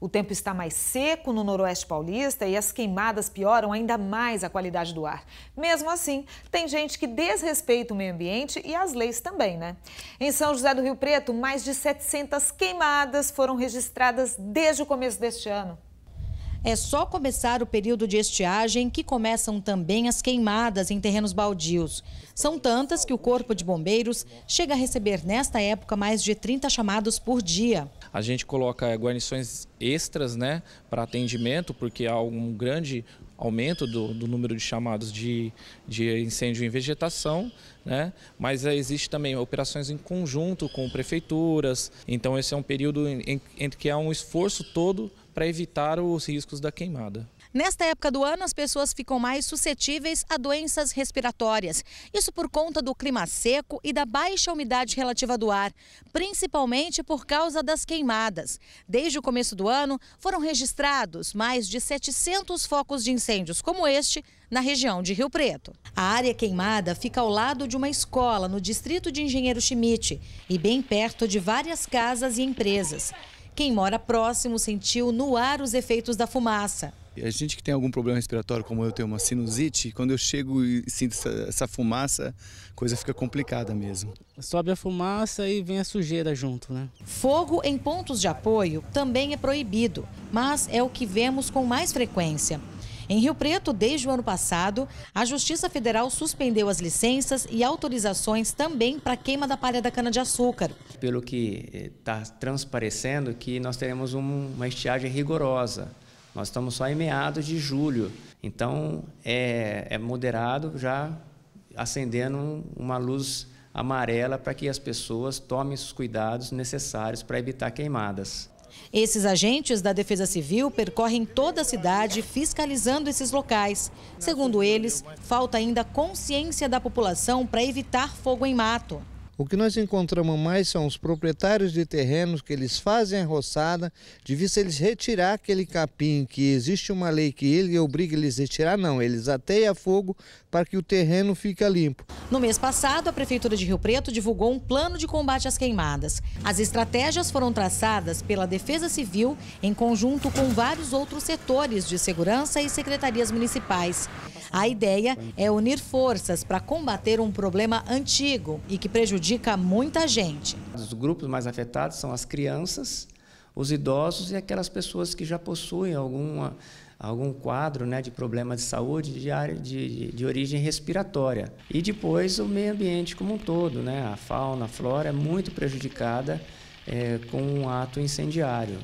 O tempo está mais seco no Noroeste Paulista e as queimadas pioram ainda mais a qualidade do ar. Mesmo assim, tem gente que desrespeita o meio ambiente e as leis também, né? Em São José do Rio Preto, mais de 700 queimadas foram registradas desde o começo deste ano. É só começar o período de estiagem que começam também as queimadas em terrenos baldios. São tantas que o Corpo de Bombeiros chega a receber nesta época mais de 30 chamados por dia. A gente coloca guarnições extras né, para atendimento, porque há um grande aumento do, do, número de chamados de, de incêndio em vegetação, né? mas eh, existe também operações em conjunto com prefeituras, então esse é um período em, em, em que há um esforço todo para evitar os riscos da queimada. Nesta época do ano, as pessoas ficam mais suscetíveis a doenças respiratórias. Isso por conta do clima seco e da baixa umidade relativa do ar, principalmente por causa das queimadas. Desde o começo do ano, foram registrados mais de 700 focos de incêndios como este na região de Rio Preto. A área queimada fica ao lado de uma escola no distrito de Engenheiro Schmidt e bem perto de várias casas e empresas. Quem mora próximo sentiu no ar os efeitos da fumaça a gente que tem algum problema respiratório, como eu tenho uma sinusite, quando eu chego e sinto essa, essa fumaça, a coisa fica complicada mesmo. Sobe a fumaça e vem a sujeira junto, né? Fogo em pontos de apoio também é proibido, mas é o que vemos com mais frequência. Em Rio Preto, desde o ano passado, a Justiça Federal suspendeu as licenças e autorizações também para queima da palha da cana-de-açúcar. Pelo que está eh, transparecendo, que nós teremos uma estiagem rigorosa. Nós estamos só em meados de julho, então é, é moderado já acendendo uma luz amarela para que as pessoas tomem os cuidados necessários para evitar queimadas. Esses agentes da Defesa Civil percorrem toda a cidade fiscalizando esses locais. Segundo eles, falta ainda consciência da população para evitar fogo em mato. O que nós encontramos mais são os proprietários de terrenos que eles fazem a roçada, de vista eles retirar aquele capim que existe uma lei que ele obriga eles a retirar, não, eles ateiam fogo para que o terreno fique limpo. No mês passado, a Prefeitura de Rio Preto divulgou um plano de combate às queimadas. As estratégias foram traçadas pela Defesa Civil em conjunto com vários outros setores de segurança e secretarias municipais. A ideia é unir forças para combater um problema antigo e que prejudica prejudica muita gente. Os grupos mais afetados são as crianças, os idosos e aquelas pessoas que já possuem alguma, algum quadro né, de problema de saúde de, área, de, de origem respiratória. E depois o meio ambiente como um todo, né? a fauna, a flora é muito prejudicada é, com um ato incendiário.